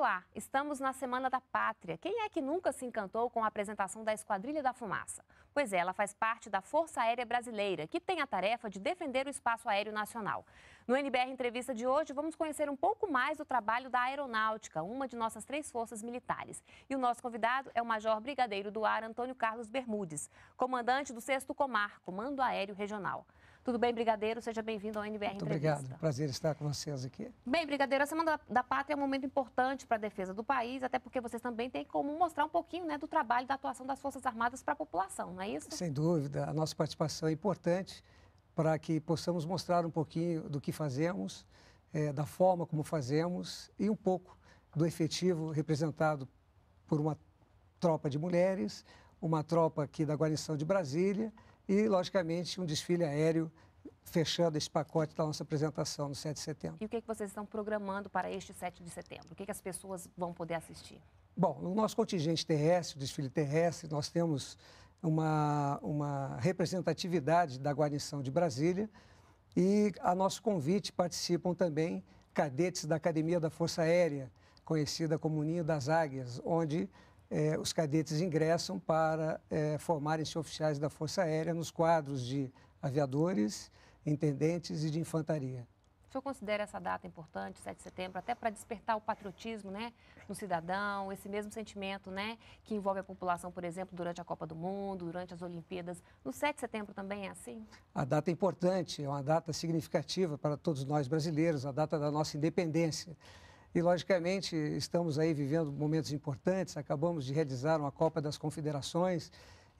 Olá, estamos na Semana da Pátria. Quem é que nunca se encantou com a apresentação da Esquadrilha da Fumaça? Pois é, ela faz parte da Força Aérea Brasileira, que tem a tarefa de defender o espaço aéreo nacional. No NBR Entrevista de hoje, vamos conhecer um pouco mais do trabalho da Aeronáutica, uma de nossas três forças militares. E o nosso convidado é o Major Brigadeiro do Ar, Antônio Carlos Bermudes, comandante do 6 Comar, Comando Aéreo Regional. Tudo bem, Brigadeiro? Seja bem-vindo ao NBR Muito Entrevista. obrigado, prazer estar com vocês aqui. Bem, Brigadeiro, a Semana da, Pátria é um momento importante para a defesa do país, até porque vocês também têm como mostrar um pouquinho né, do trabalho, da atuação das Forças Armadas para a população, não é isso? Sem dúvida, a nossa participação é importante para que possamos mostrar um pouquinho do que fazemos, é, da forma como fazemos e um pouco do efetivo representado por uma tropa de mulheres, uma tropa aqui da guarnição de Brasília, e, logicamente, um desfile aéreo fechando esse pacote da nossa apresentação no 7 de setembro. E o que, é que vocês estão programando para este 7 de setembro? O que, é que as pessoas vão poder assistir? Bom, no nosso contingente terrestre, desfile terrestre, nós temos uma, uma representatividade da guarnição de Brasília e, a nosso convite, participam também cadetes da Academia da Força Aérea, conhecida como Ninho das Águias, onde é, os cadetes ingressam para é, formarem-se oficiais da Força Aérea nos quadros de aviadores, intendentes e de infantaria. O senhor considera essa data importante, 7 de setembro, até para despertar o patriotismo né, no cidadão, esse mesmo sentimento né, que envolve a população, por exemplo, durante a Copa do Mundo, durante as Olimpíadas. No 7 de setembro também é assim? A data é importante, é uma data significativa para todos nós brasileiros, a data da nossa independência. E, logicamente, estamos aí vivendo momentos importantes. Acabamos de realizar uma Copa das Confederações,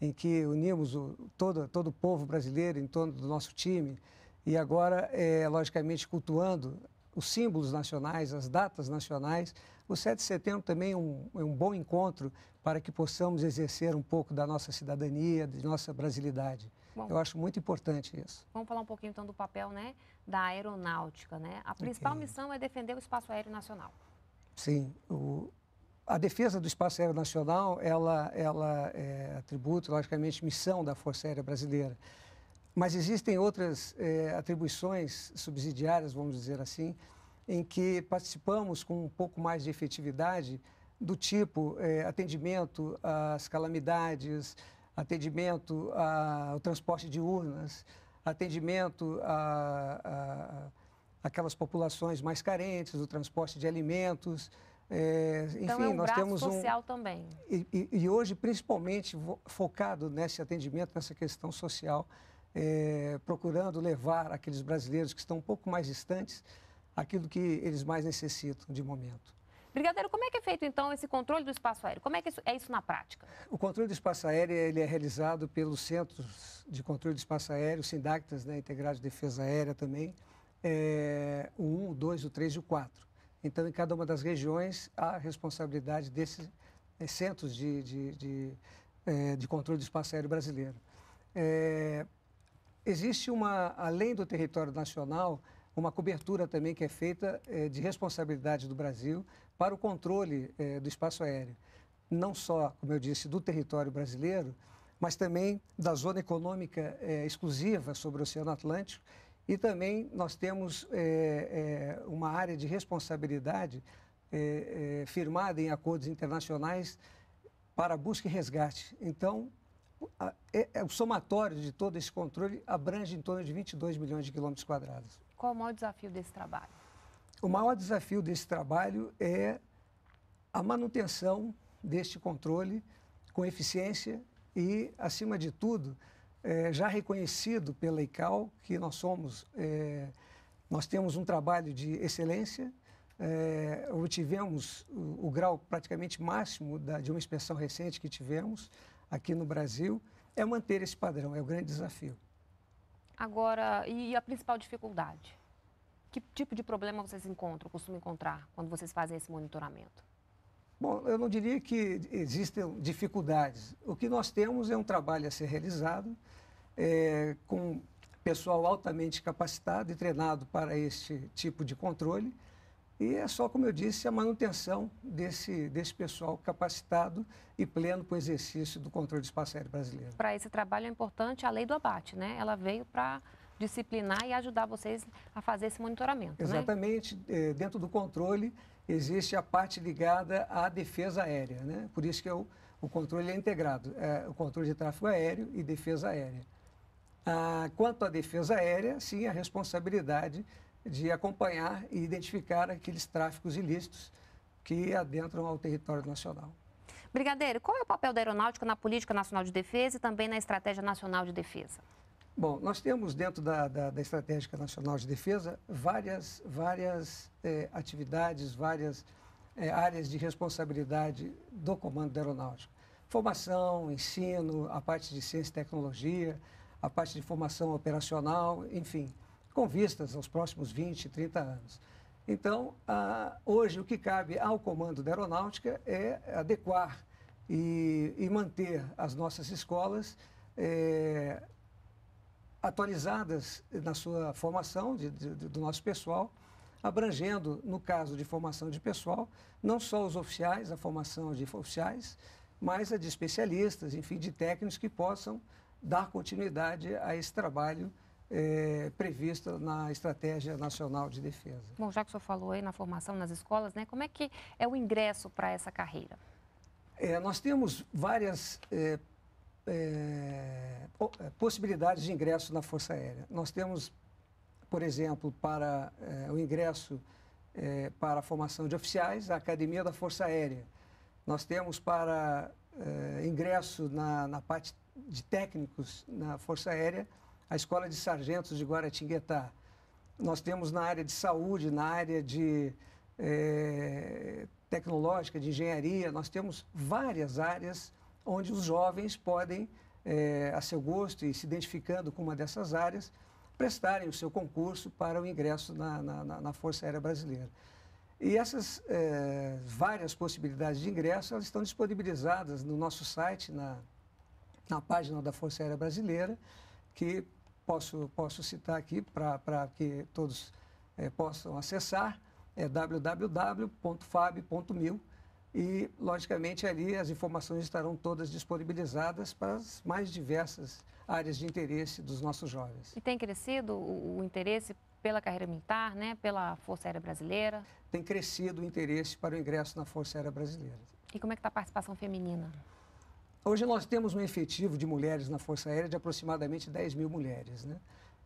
em que unimos o, todo, todo o povo brasileiro em torno do nosso time. E agora, é, logicamente, cultuando os símbolos nacionais, as datas nacionais. O 7 de setembro também é um, é um bom encontro para que possamos exercer um pouco da nossa cidadania, de nossa brasilidade. Bom, eu acho muito importante isso. Vamos falar um pouquinho então do papel né, da aeronáutica. Né? A principal okay. missão é defender o espaço aéreo nacional. Sim, o, a defesa do espaço aéreo nacional, ela, ela é atributo, logicamente, missão da Força Aérea Brasileira. Mas existem outras é, atribuições subsidiárias, vamos dizer assim, em que participamos com um pouco mais de efetividade do tipo é, atendimento às calamidades, atendimento ao transporte de urnas, atendimento a, a, aquelas populações mais carentes, o transporte de alimentos. É, então, enfim, então é um nós temos social um social também. E, e, e, hoje, principalmente, focado nesse atendimento, nessa questão social, é, procurando levar aqueles brasileiros que estão um pouco mais distantes aquilo que eles mais necessitam de momento. Brigadeiro, como é que é feito então esse controle do espaço aéreo? Como é que isso, é isso na prática? O controle do espaço aéreo ele é realizado pelos centros de controle do espaço aéreo, SINDACTAS, né, Integrados de Defesa Aérea também, é, o 1, o 2, o 3 e o 4. Então, em cada uma das regiões, há responsabilidade desses é, centros de, de, de, é, de, controle do espaço aéreo brasileiro. existe uma, além do território nacional, uma cobertura também que é feita é, de responsabilidade do Brasil para o controle é, do espaço aéreo. Não só, como eu disse, do território brasileiro, mas também da zona econômica é, exclusiva sobre o Oceano Atlântico. E também nós temos uma área de responsabilidade firmada em acordos internacionais para busca e resgate. Então, a, é, é, o somatório de todo esse controle abrange em torno de 22 milhões de quilômetros quadrados. Qual o maior desafio desse trabalho? O maior desafio desse trabalho é a manutenção deste controle com eficiência e, acima de tudo, é, já reconhecido pela ICAO que nós somos, é, nós temos um trabalho de excelência, é, obtivemos o, o, grau praticamente máximo da, de uma inspeção recente que tivemos aqui no Brasil, é manter esse padrão, é o grande desafio. Agora, e a principal dificuldade? Que tipo de problema vocês encontram, costumam encontrar, quando vocês fazem esse monitoramento? Bom, eu não diria que existem dificuldades. O que nós temos é um trabalho a ser realizado é, com pessoal altamente capacitado e treinado para este tipo de controle. E é só, como eu disse, a manutenção desse, desse pessoal capacitado e pleno para o exercício do controle de espaço aéreo brasileiro. Para esse trabalho é importante a lei do abate, né? Ela veio para disciplinar e ajudar vocês a fazer esse monitoramento. Né? Exatamente. Né? Dentro do controle existe a parte ligada à defesa aérea, né? Por isso que é o, o controle é integrado, é, o controle de tráfego aéreo e defesa aérea. Ah, quanto à defesa aérea, sim, a responsabilidade de acompanhar e identificar aqueles tráficos ilícitos que adentram ao território nacional. Brigadeiro, qual é o papel da aeronáutica na política nacional de defesa e também na estratégia nacional de defesa? Bom, nós temos dentro da, da, da Estratégica Nacional de Defesa várias, várias eh, atividades, várias eh, áreas de responsabilidade do Comando da Aeronáutica. Formação, ensino, a parte de ciência e tecnologia, a parte de formação operacional, enfim, com vistas aos próximos 20, 30 anos. Então, a, hoje o que cabe ao Comando da Aeronáutica é adequar e, e manter as nossas escolas. Eh, atualizadas na sua formação de, de, do nosso pessoal, abrangendo, no caso de formação de pessoal, não só os oficiais, a formação de oficiais, mas a de especialistas, enfim, de técnicos que possam dar continuidade a esse trabalho é, previsto na Estratégia Nacional de Defesa. Bom, já que o senhor falou aí na formação nas escolas, né, como é que é o ingresso para essa carreira? É, nós temos várias é, é, possibilidades de ingresso na Força Aérea. Nós temos, por exemplo, para é, o ingresso é, para a formação de oficiais, a Academia da Força Aérea. Nós temos para ingresso na, na parte de técnicos na Força Aérea, a Escola de Sargentos de Guaratinguetá. Nós temos na área de saúde, na área de tecnológica, de engenharia, nós temos várias áreas onde os jovens podem, é, a seu gosto e se identificando com uma dessas áreas, prestarem o seu concurso para o ingresso na, na, na Força Aérea Brasileira. E essas é, várias possibilidades de ingresso elas estão disponibilizadas no nosso site, na, na página da Força Aérea Brasileira, que posso, posso citar aqui para que todos é, possam acessar, é www.fab.mil.com e, logicamente, ali as informações estarão todas disponibilizadas para as mais diversas áreas de interesse dos nossos jovens. E tem crescido o, o interesse pela carreira militar, né? pela Força Aérea Brasileira? Tem crescido o interesse para o ingresso na Força Aérea Brasileira. E como é que está a participação feminina? Hoje nós temos um efetivo de mulheres na Força Aérea de aproximadamente 10 mil mulheres, né?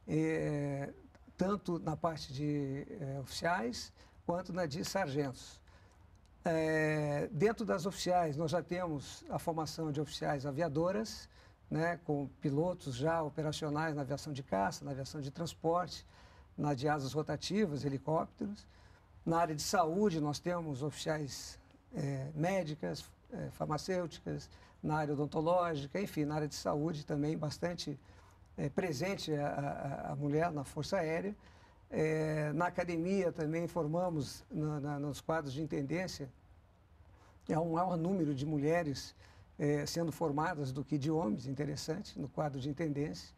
É, tanto na parte de é, oficiais quanto na de sargentos. É, dentro das oficiais, nós já temos a formação de oficiais aviadoras, né, com pilotos já operacionais na aviação de caça, na aviação de transporte, na de asas rotativas, helicópteros. Na área de saúde, nós temos oficiais é, médicas, é, farmacêuticas, na área odontológica, enfim, na área de saúde também bastante é, presente a, a, a mulher na Força Aérea. É, na academia também formamos, na, na, nos quadros de intendência, há é um maior número de mulheres é, sendo formadas do que de homens, interessante, no quadro de intendência.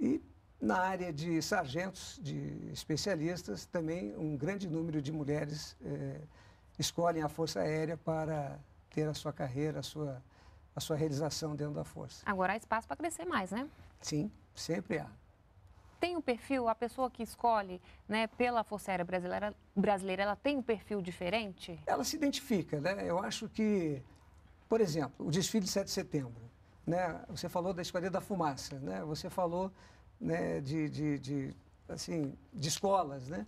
E na área de sargentos, de especialistas, também um grande número de mulheres é, escolhem a Força Aérea para ter a sua carreira, a sua, a sua realização dentro da Força. Agora há espaço para crescer mais, né? Sim, sempre há tem um perfil, a pessoa que escolhe né, pela Força Aérea Brasileira, brasileira ela tem um perfil diferente? Ela se identifica, né? Eu acho que, por exemplo, o desfile de 7 de setembro, né? Você falou da Esquadrilha da Fumaça, né? Você falou né, de, de, de, assim, de escolas, né?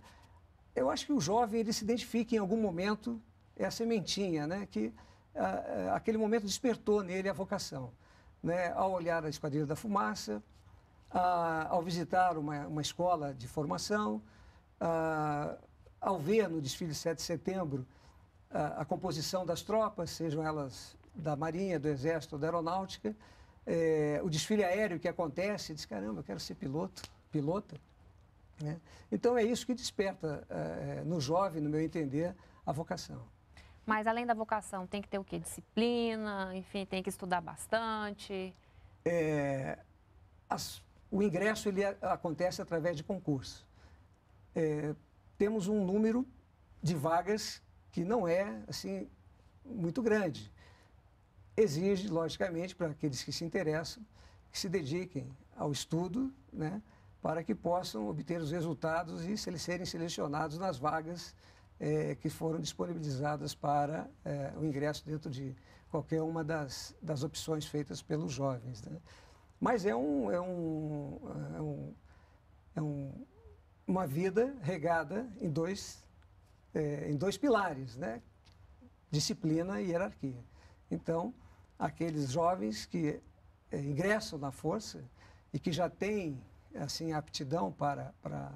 Eu acho que o jovem, ele se identifica em algum momento, é a sementinha, né? Que a, ah, a, ah, aquele momento despertou nele a vocação, né? Ao olhar a Esquadrilha da Fumaça, ah, ao visitar uma, uma escola de formação, ah, ao ver no desfile 7 de setembro ah, a composição das tropas, sejam elas da Marinha, do Exército ou da Aeronáutica, eh, o desfile aéreo que acontece, diz, caramba, eu quero ser piloto, pilota. Né? Então é isso que desperta eh, no jovem, no meu entender, a vocação. Mas além da vocação, tem que ter o quê? Disciplina, enfim, tem que estudar bastante. É, as o ingresso ele acontece através de concurso. É, temos um número de vagas que não é assim muito grande. Exige, logicamente, para aqueles que se interessam, que se dediquem ao estudo, né, para que possam obter os resultados e se eles serem selecionados nas vagas é, que foram disponibilizadas para é, o ingresso dentro de qualquer uma das, das opções feitas pelos jovens. Né? Mas é, um, é, um, é, um, é um, uma vida regada em dois, é, em dois pilares, né? disciplina e hierarquia. Então, aqueles jovens que é, ingressam na força e que já têm assim, aptidão para, para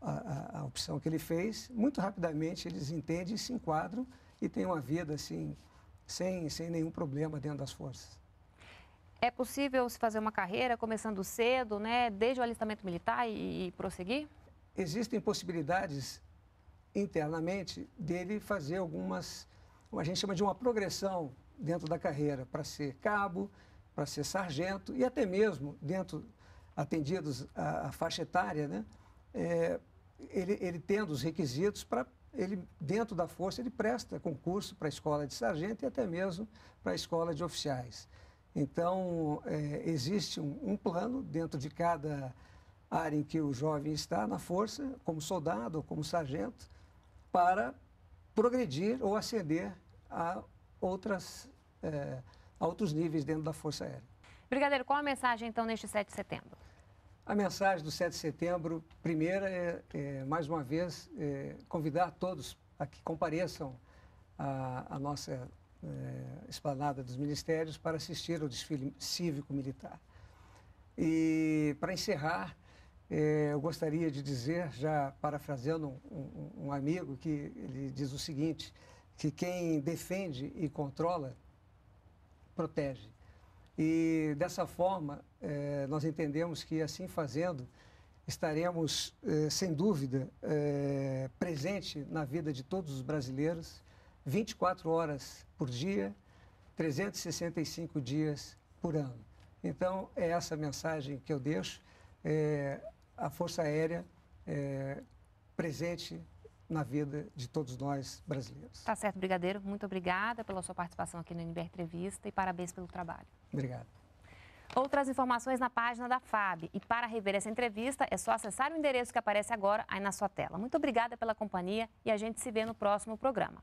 a, a, a, opção que ele fez, muito rapidamente eles entendem, se enquadram e têm uma vida assim, sem, sem nenhum problema dentro das forças. É possível se fazer uma carreira começando cedo, né, desde o alistamento militar e, e prosseguir? Existem possibilidades internamente dele fazer algumas, a gente chama de uma progressão dentro da carreira, para ser cabo, para ser sargento e até mesmo dentro atendidos à, à faixa etária, né, é, ele, ele tendo os requisitos para ele dentro da força ele presta concurso para a escola de sargento e até mesmo para a escola de oficiais. Então, é, existe um, um, plano dentro de cada área em que o jovem está na força, como soldado ou como sargento, para progredir ou ascender a, outras, é, a outros níveis dentro da Força Aérea. Brigadeiro, qual a mensagem, então, neste 7 de setembro? A mensagem do 7 de setembro, primeira, é, é mais uma vez, é, convidar todos a que compareçam à nossa é, esplanada dos ministérios para assistir ao desfile cívico-militar. E, para encerrar, é, eu gostaria de dizer, já parafraseando um, um, um amigo, que ele diz o seguinte: que quem defende e controla, protege. E dessa forma, eh, nós entendemos que assim fazendo, estaremos, sem dúvida, eh, presente na vida de todos os brasileiros 24 horas por dia, 365 dias por ano. Então, é essa mensagem que eu deixo. É, a Força Aérea é, presente na vida de todos nós brasileiros. Tá certo, Brigadeiro. Muito obrigada pela sua participação aqui no NBR Entrevista e parabéns pelo trabalho. Obrigado. Outras informações na página da FAB. E para rever essa entrevista, é só acessar o endereço que aparece agora aí na sua tela. Muito obrigada pela companhia e a gente se vê no próximo programa.